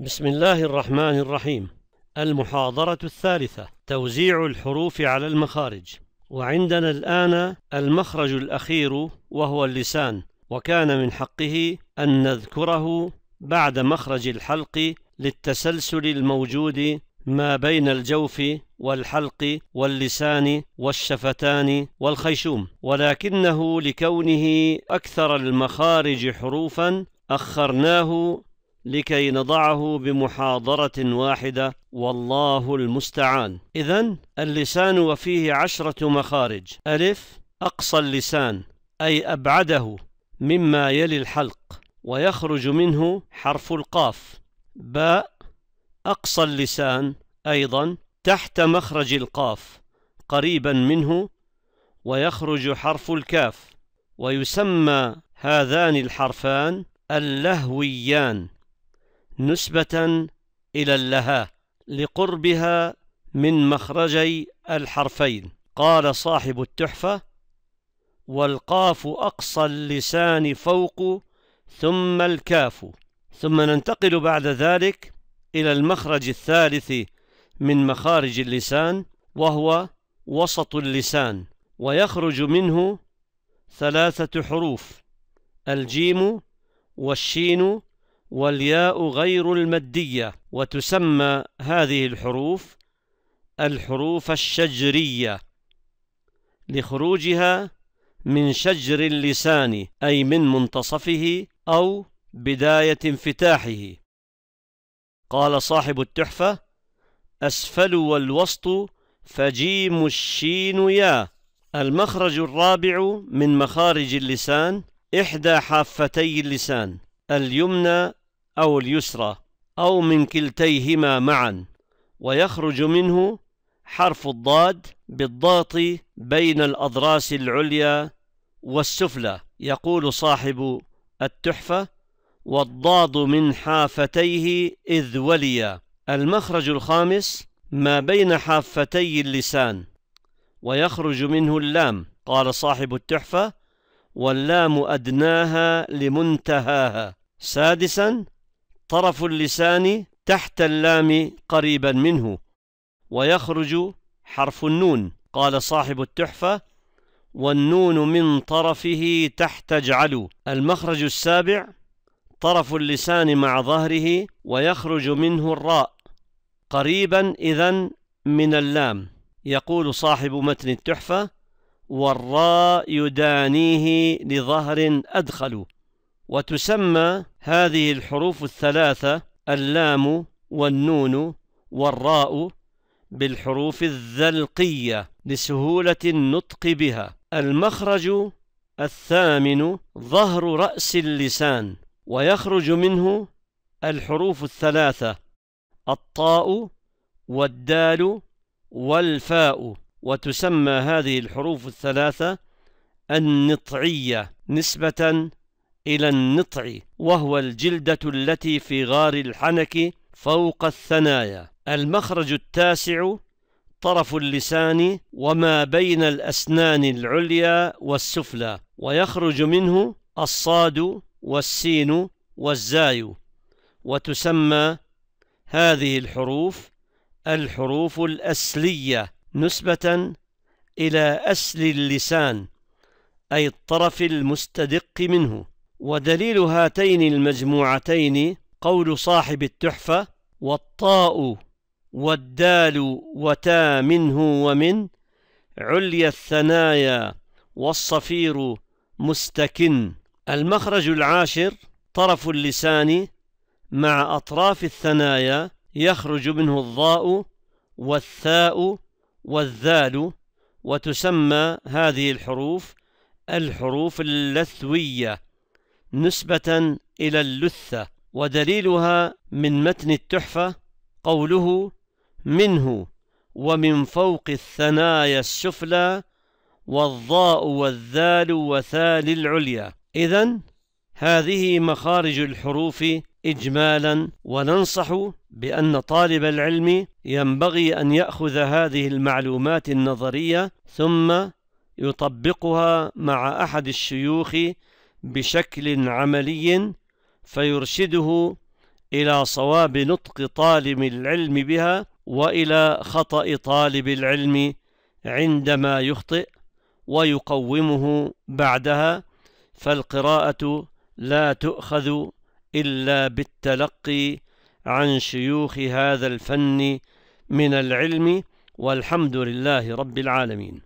بسم الله الرحمن الرحيم المحاضرة الثالثة توزيع الحروف على المخارج وعندنا الآن المخرج الأخير وهو اللسان وكان من حقه أن نذكره بعد مخرج الحلق للتسلسل الموجود ما بين الجوف والحلق واللسان والشفتان والخيشوم ولكنه لكونه أكثر المخارج حروفا أخرناه لكي نضعه بمحاضرة واحدة والله المستعان إذا اللسان وفيه عشرة مخارج ألف أقصى اللسان أي أبعده مما يلي الحلق ويخرج منه حرف القاف باء أقصى اللسان أيضا تحت مخرج القاف قريبا منه ويخرج حرف الكاف ويسمى هذان الحرفان اللهويان نسبة إلى اللها لقربها من مخرجي الحرفين قال صاحب التحفة والقاف أقصى اللسان فوق ثم الكاف ثم ننتقل بعد ذلك إلى المخرج الثالث من مخارج اللسان وهو وسط اللسان ويخرج منه ثلاثة حروف الجيم والشين والياء غير المدية وتسمى هذه الحروف الحروف الشجرية لخروجها من شجر اللسان أي من منتصفه أو بداية انفتاحه قال صاحب التحفة أسفل والوسط فجيم الشين يا المخرج الرابع من مخارج اللسان إحدى حافتي اللسان اليمنى أو اليسرى أو من كلتيهما معا ويخرج منه حرف الضاد بالضغط بين الأضراس العليا والسفلى يقول صاحب التحفة والضاد من حافتيه إذ وليا المخرج الخامس ما بين حافتي اللسان ويخرج منه اللام قال صاحب التحفة واللام أدناها لمنتهاها سادسا طرف اللسان تحت اللام قريبا منه ويخرج حرف النون قال صاحب التحفة والنون من طرفه تحت جعل المخرج السابع طرف اللسان مع ظهره ويخرج منه الراء قريبا إذا من اللام يقول صاحب متن التحفة والراء يدانيه لظهر أدخل وتسمى هذه الحروف الثلاثة اللام والنون والراء بالحروف الذلقية لسهولة النطق بها المخرج الثامن ظهر رأس اللسان ويخرج منه الحروف الثلاثة الطاء والدال والفاء وتسمى هذه الحروف الثلاثة النطعية نسبة إلى النطع وهو الجلدة التي في غار الحنك فوق الثنايا المخرج التاسع طرف اللسان وما بين الأسنان العليا والسفلى ويخرج منه الصاد والسين والزاي وتسمى هذه الحروف الحروف الأسلية نسبة إلى أسل اللسان أي الطرف المستدق منه ودليل هاتين المجموعتين قول صاحب التحفة والطاء والدال وتا منه ومن عليا الثنايا والصفير مستكن المخرج العاشر طرف اللسان مع أطراف الثنايا يخرج منه الضاء والثاء والذال وتسمى هذه الحروف الحروف اللثويه نسبة إلى اللثة ودليلها من متن التحفة قوله منه ومن فوق الثنايا السفلى والضاء والذال وثال العليا إذا هذه مخارج الحروف إجمالا وننصح بأن طالب العلم ينبغي أن يأخذ هذه المعلومات النظرية ثم يطبقها مع أحد الشيوخ بشكل عملي فيرشده إلى صواب نطق طالب العلم بها وإلى خطأ طالب العلم عندما يخطئ ويقومه بعدها فالقراءة لا تؤخذ إلا بالتلقي عن شيوخ هذا الفن من العلم والحمد لله رب العالمين